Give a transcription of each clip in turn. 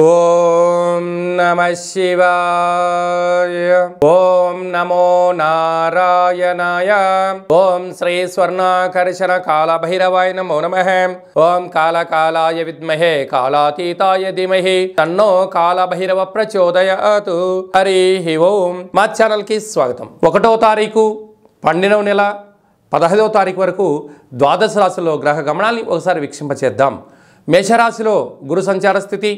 ఓం నమ శివాయ ఓం నమో నారాయణాయ ఓం శ్రీ స్వర్ణాకర్షణ కాళభైరవాయ నమో నమ ఓం కాళకాళాయ విద్మహే కాళాతీతాయ ధీమహి తన్నో కాళభైరవ అతు హరి ఓం మా ఛానల్కి స్వాగతం ఒకటో తారీఖు పన్నెండవ నెల పదహైదవ తారీఖు వరకు ద్వాదశ రాశిలో గ్రహ గమనాన్ని ఒకసారి వీక్షింపచేద్దాం మేషరాశిలో గురు సంచార స్థితి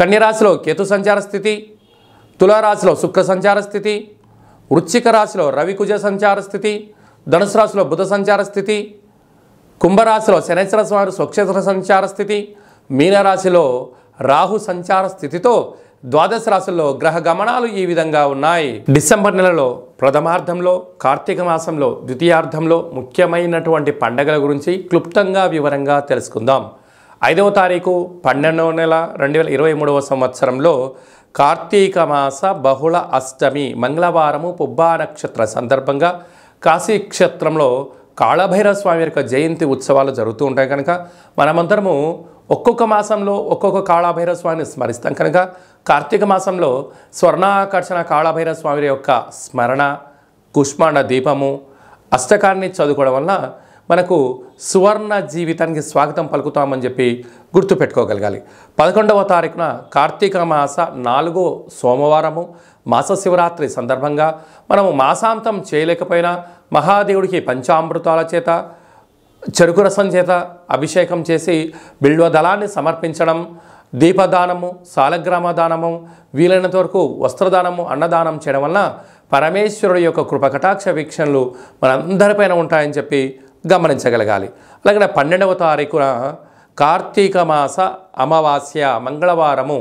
కన్యరాశిలో కేతు సంచార స్థితి తులారాశిలో శుక్ర సంచార స్థితి వృశ్చిక రాశిలో రవికుజ సంచార స్థితి ధనుసు రాశిలో బుధ సంచార స్థితి కుంభరాశిలో శనేశ్వర స్వామి స్వక్షేత్ర సంచార స్థితి మీనరాశిలో రాహు సంచార స్థితితో ద్వాదశ రాశుల్లో గ్రహ గమనాలు ఈ విధంగా ఉన్నాయి డిసెంబర్ నెలలో ప్రథమార్థంలో కార్తీక మాసంలో ద్వితీయార్థంలో ముఖ్యమైనటువంటి పండగల గురించి క్లుప్తంగా వివరంగా తెలుసుకుందాం ఐదవ తారీఖు పన్నెండవ నెల రెండు వేల ఇరవై మూడవ సంవత్సరంలో కార్తీక మాస బహుళ అష్టమి మంగళవారము పుబ్బా నక్షత్ర సందర్భంగా కాశీక్షేత్రంలో కాళభైరవ స్వామి యొక్క జయంతి ఉత్సవాలు జరుగుతూ ఉంటాయి కనుక మనమందరము ఒక్కొక్క మాసంలో ఒక్కొక్క కాళభైరవ స్వామిని స్మరిస్తాం కనుక కార్తీక మాసంలో స్వర్ణాకర్షణ కాళభైరవ స్వామి యొక్క స్మరణ కుష్మాండ దీపము అష్టకాన్ని చదువుకోవడం వల్ల మనకు సువర్ణ జీవితానికి స్వాగతం పలుకుతామని చెప్పి గుర్తుపెట్టుకోగలగాలి పదకొండవ తారీఖున కార్తీక మాస నాలుగో సోమవారము మాస శివరాత్రి సందర్భంగా మనము మాసాంతం చేయలేకపోయినా మహాదేవుడికి పంచామృతాల చేత చెరుకు రసం చేత అభిషేకం చేసి దళాన్ని సమర్పించడం దీపదానము సాలగ్రామ దానము వీలైనంత వరకు వస్త్రదానము అన్నదానం చేయడం వలన పరమేశ్వరుడు యొక్క కృపకటాక్ష వీక్షణలు మనందరిపైన ఉంటాయని చెప్పి గమనించగలగాలి అలాగే పన్నెండవ తారీఖున కార్తీక మాస అమావాస్య మంగళవారము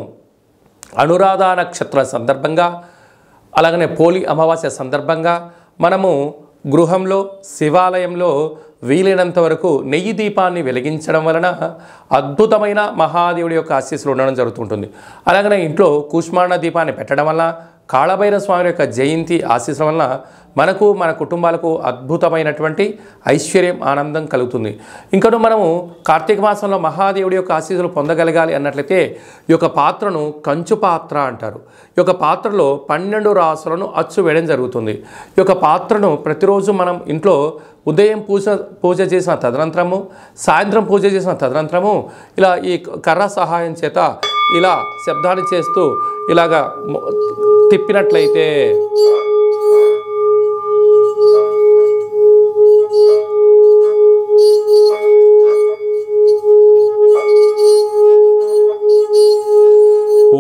అనురాధ నక్షత్ర సందర్భంగా అలాగనే పోలి అమావాస్య సందర్భంగా మనము గృహంలో శివాలయంలో వీలైనంత వరకు నెయ్యి దీపాన్ని వెలిగించడం వలన అద్భుతమైన మహాదేవుడి యొక్క ఆశీస్సులు ఉండడం జరుగుతుంటుంది అలాగనే ఇంట్లో కూష్మాండ దీపాన్ని పెట్టడం వల్ల కాళభైర స్వామి యొక్క జయంతి ఆశీస్సుల వలన మనకు మన కుటుంబాలకు అద్భుతమైనటువంటి ఐశ్వర్యం ఆనందం కలుగుతుంది ఇంకను మనము కార్తీక మాసంలో మహాదేవుడి యొక్క ఆశీస్సులు పొందగలగాలి అన్నట్లయితే ఈ యొక్క పాత్రను కంచు పాత్ర అంటారు ఈ యొక్క పాత్రలో పన్నెండు రాసులను అచ్చు వేయడం జరుగుతుంది ఈ యొక్క పాత్రను ప్రతిరోజు మనం ఇంట్లో ఉదయం పూజ పూజ చేసిన తదనంతరము సాయంత్రం పూజ చేసిన తదనంతరము ఇలా ఈ కర్ర సహాయం చేత ఇలా శబ్దాన్ని చేస్తూ ఇలాగా తిప్పినట్లయితే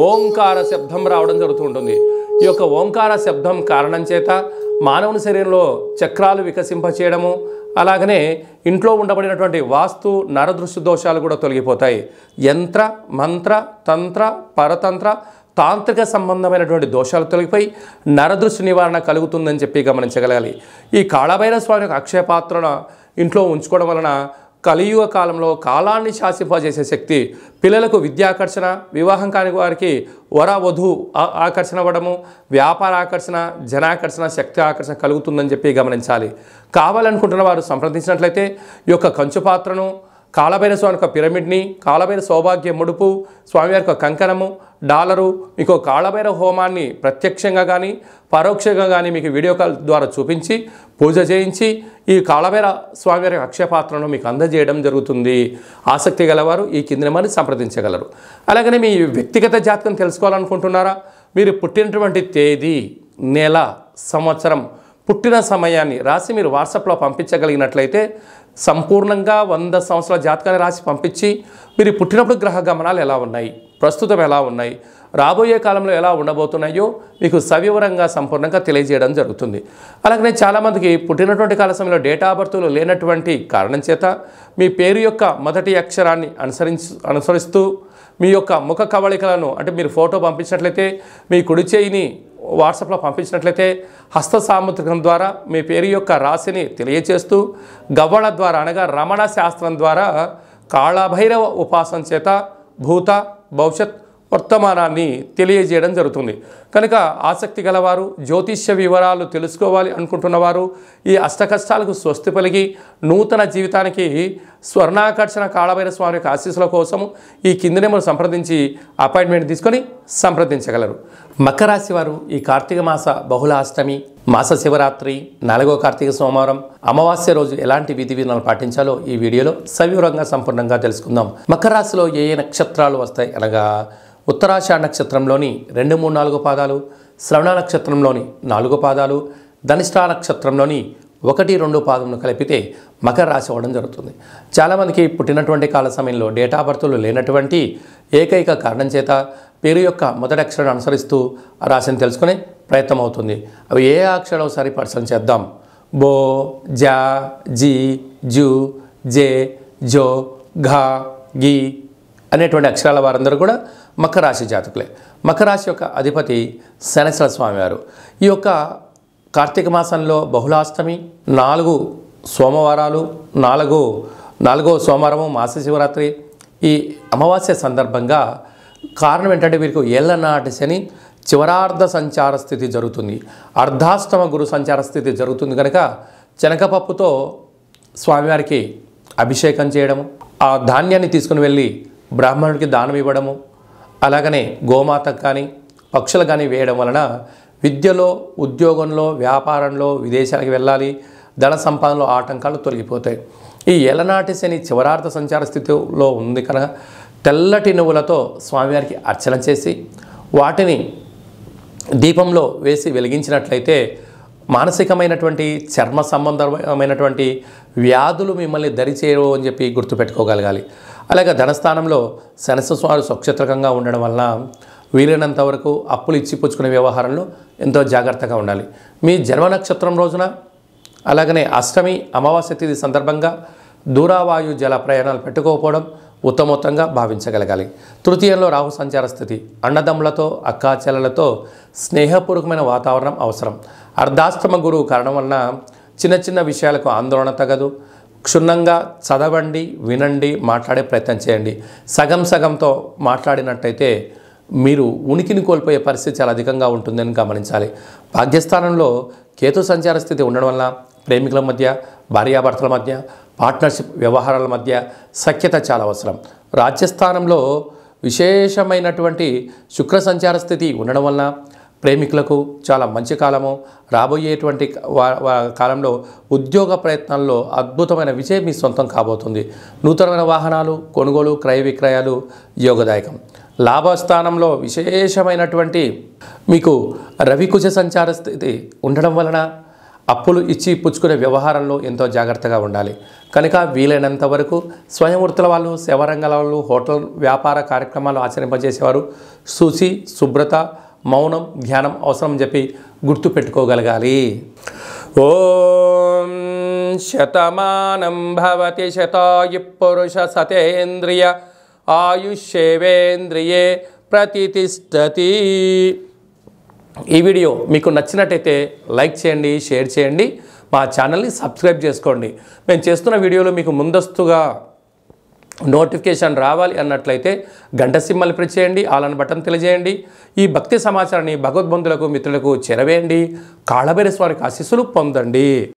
ఓంకార శబ్దం రావడం జరుగుతూ ఉంటుంది ఈ యొక్క ఓంకార శబ్దం కారణం చేత మానవుని శరీరంలో చక్రాలు వికసింపచేయడము అలాగనే ఇంట్లో ఉండబడినటువంటి వాస్తు నరదృష్టి దోషాలు కూడా తొలగిపోతాయి యంత్ర మంత్ర తంత్ర పరతంత్ర తాంత్రిక సంబంధమైనటువంటి దోషాలు తొలగిపోయి నరదృష్టి నివారణ కలుగుతుందని చెప్పి గమనించగలగాలి ఈ కాళభైరవ స్వామి యొక్క అక్షయపాత్రను ఇంట్లో ఉంచుకోవడం వలన కలియుగ కాలంలో కాలాన్ని చేసే శక్తి పిల్లలకు విద్యాకర్షణ వివాహం కాని వారికి వర వధు ఆకర్షణ అవ్వడము వ్యాపార ఆకర్షణ జనాకర్షణ శక్తి ఆకర్షణ కలుగుతుందని చెప్పి గమనించాలి కావాలనుకుంటున్న వారు సంప్రదించినట్లయితే ఈ యొక్క కంచు పాత్రను కాలభైర స్వామి యొక్క పిరమిడ్ని కాలభైర సౌభాగ్య ముడుపు స్వామివారి యొక్క కంకణము డాలరు మీకు కాళభైరవ హోమాన్ని ప్రత్యక్షంగా కానీ పరోక్షంగా కానీ మీకు వీడియో కాల్ ద్వారా చూపించి పూజ చేయించి ఈ కాళభైర స్వామివారి అక్షయపాత్రను మీకు అందజేయడం జరుగుతుంది ఆసక్తి గలవారు ఈ కింది మరి సంప్రదించగలరు అలాగనే మీ వ్యక్తిగత జాతకం తెలుసుకోవాలనుకుంటున్నారా మీరు పుట్టినటువంటి తేదీ నెల సంవత్సరం పుట్టిన సమయాన్ని రాసి మీరు వాట్సాప్లో పంపించగలిగినట్లయితే సంపూర్ణంగా వంద సంవత్సరాల జాతకాన్ని రాసి పంపించి మీరు పుట్టినప్పుడు గ్రహ గమనాలు ఎలా ఉన్నాయి ప్రస్తుతం ఎలా ఉన్నాయి రాబోయే కాలంలో ఎలా ఉండబోతున్నాయో మీకు సవివరంగా సంపూర్ణంగా తెలియజేయడం జరుగుతుంది అలాగనే చాలామందికి పుట్టినటువంటి కాల సమయంలో డేటా బర్తులు లేనటువంటి కారణం చేత మీ పేరు యొక్క మొదటి అక్షరాన్ని అనుసరించు అనుసరిస్తూ మీ యొక్క ముఖ కవళికలను అంటే మీరు ఫోటో పంపించినట్లయితే మీ కుడి చేయిని వాట్సాప్లో పంపించినట్లయితే హస్త సాముద్రికం ద్వారా మీ పేరు యొక్క రాశిని తెలియచేస్తూ గవ్వళ ద్వారా అనగా రమణ శాస్త్రం ద్వారా కాళభైరవ ఉపాసన చేత భూత భవిష్యత్ వర్తమానాన్ని తెలియజేయడం జరుగుతుంది కనుక ఆసక్తి గలవారు జ్యోతిష్య వివరాలు తెలుసుకోవాలి అనుకుంటున్నవారు ఈ అష్టకష్టాలకు స్వస్తి పలిగి నూతన జీవితానికి స్వర్ణాకర్షణ కాళభైర స్వామి యొక్క ఆశీస్సుల కోసం ఈ కింది నెంబర్ సంప్రదించి అపాయింట్మెంట్ తీసుకొని సంప్రదించగలరు రాశి వారు ఈ కార్తీక మాస బహుళ అష్టమి మాస శివరాత్రి నాలుగో కార్తీక సోమవారం అమావాస్య రోజు ఎలాంటి విధి విధానాలు పాటించాలో ఈ వీడియోలో సవివరంగా సంపూర్ణంగా తెలుసుకుందాం మకర రాశిలో ఏ ఏ నక్షత్రాలు వస్తాయి అనగా ఉత్తరాషాఢ నక్షత్రంలోని రెండు మూడు నాలుగు పాదాలు శ్రవణ నక్షత్రంలోని నాలుగు పాదాలు ధనిష్ట నక్షత్రంలోని ఒకటి రెండు పాదములు కలిపితే మకర రాశి అవ్వడం జరుగుతుంది చాలామందికి పుట్టినటువంటి కాల సమయంలో డేటా బర్త్లు లేనటువంటి ఏకైక కారణం చేత పేరు యొక్క మొదటి అక్షరాన్ని అనుసరిస్తూ రాశిని తెలుసుకుని ప్రయత్నం అవుతుంది అవి ఏ అక్షరం సరిపరచం చేద్దాం బో జా జీ జు జే జో ఘా గి అనేటువంటి అక్షరాల వారందరూ కూడా మకర రాశి జాతకులే మకర రాశి యొక్క అధిపతి శనేశ్వర స్వామి వారు ఈ యొక్క కార్తీక మాసంలో బహుళాష్టమి నాలుగు సోమవారాలు నాలుగు నాలుగో సోమవారము మాస శివరాత్రి ఈ అమావాస్య సందర్భంగా కారణం ఏంటంటే వీరికి ఎల్లనాటి శని చివరార్ధ సంచార స్థితి జరుగుతుంది అర్ధాష్టమ గురు సంచార స్థితి జరుగుతుంది కనుక శనగపప్పుతో స్వామివారికి అభిషేకం చేయడము ఆ ధాన్యాన్ని తీసుకుని వెళ్ళి బ్రాహ్మణుడికి దానం ఇవ్వడము అలాగనే గోమాతకు కానీ పక్షులు కానీ వేయడం వలన విద్యలో ఉద్యోగంలో వ్యాపారంలో విదేశాలకు వెళ్ళాలి ధన సంపాదనలో ఆటంకాలు తొలగిపోతాయి ఈ ఎలనాటి శని చివరార్థ సంచార స్థితిలో ఉంది కనుక తెల్లటి నువ్వులతో స్వామివారికి అర్చన చేసి వాటిని దీపంలో వేసి వెలిగించినట్లయితే మానసికమైనటువంటి చర్మ సంబంధమైనటువంటి వ్యాధులు మిమ్మల్ని దరిచేయవు అని చెప్పి గుర్తుపెట్టుకోగలగాలి అలాగే ధనస్థానంలో స్వామి స్వక్షత్రకంగా ఉండడం వల్ల వీలైనంత వరకు అప్పులు ఇచ్చి పుచ్చుకునే వ్యవహారంలో ఎంతో జాగ్రత్తగా ఉండాలి మీ జన్మ నక్షత్రం రోజున అలాగనే అష్టమి అమావాస్య తేదీ సందర్భంగా దూరావాయు జల ప్రయాణాలు పెట్టుకోకపోవడం ఉత్తమోత్తంగా భావించగలగాలి తృతీయంలో రాహు సంచార స్థితి అన్నదమ్ములతో అక్కాచెలలతో స్నేహపూర్వకమైన వాతావరణం అవసరం అర్ధాశ్రమ గురువు కారణం వలన చిన్న చిన్న విషయాలకు ఆందోళన తగదు క్షుణ్ణంగా చదవండి వినండి మాట్లాడే ప్రయత్నం చేయండి సగం సగంతో మాట్లాడినట్టయితే మీరు ఉనికిని కోల్పోయే పరిస్థితి చాలా అధికంగా ఉంటుందని గమనించాలి భాగ్యస్థానంలో కేతు సంచార స్థితి ఉండడం వల్ల ప్రేమికుల మధ్య భార్యాభర్తల మధ్య పార్ట్నర్షిప్ వ్యవహారాల మధ్య సఖ్యత చాలా అవసరం రాజస్థానంలో విశేషమైనటువంటి శుక్ర సంచార స్థితి ఉండడం వలన ప్రేమికులకు చాలా మంచి కాలము రాబోయేటువంటి కాలంలో ఉద్యోగ ప్రయత్నాల్లో అద్భుతమైన విజయం మీ సొంతం కాబోతుంది నూతనమైన వాహనాలు కొనుగోలు క్రయ విక్రయాలు యోగదాయకం లాభస్థానంలో విశేషమైనటువంటి మీకు రవికుజ సంచార స్థితి ఉండడం వలన అప్పులు ఇచ్చి పుచ్చుకునే వ్యవహారంలో ఎంతో జాగ్రత్తగా ఉండాలి కనుక వీలైనంత వరకు వృత్తుల వాళ్ళు సేవరంగాల వాళ్ళు హోటల్ వ్యాపార కార్యక్రమాలు ఆచరింపజేసేవారు శుచి శుభ్రత మౌనం ధ్యానం అవసరం చెప్పి గుర్తు పెట్టుకోగలగాలి ఓం శతమానం భవతి శతాయు పురుష సతేంద్రియ ఆయుష్యేవేంద్రియే ప్రతిష్టతి ఈ వీడియో మీకు నచ్చినట్టయితే లైక్ చేయండి షేర్ చేయండి మా ఛానల్ని సబ్స్క్రైబ్ చేసుకోండి మేము చేస్తున్న వీడియోలో మీకు ముందస్తుగా నోటిఫికేషన్ రావాలి అన్నట్లయితే గంట సింహలు ప్రెస్ చేయండి ఆలన బటన్ తెలియజేయండి ఈ భక్తి సమాచారాన్ని భగవద్బంధులకు మిత్రులకు చెరవేయండి కాళభైరస్వారికి ఆశీస్సులు పొందండి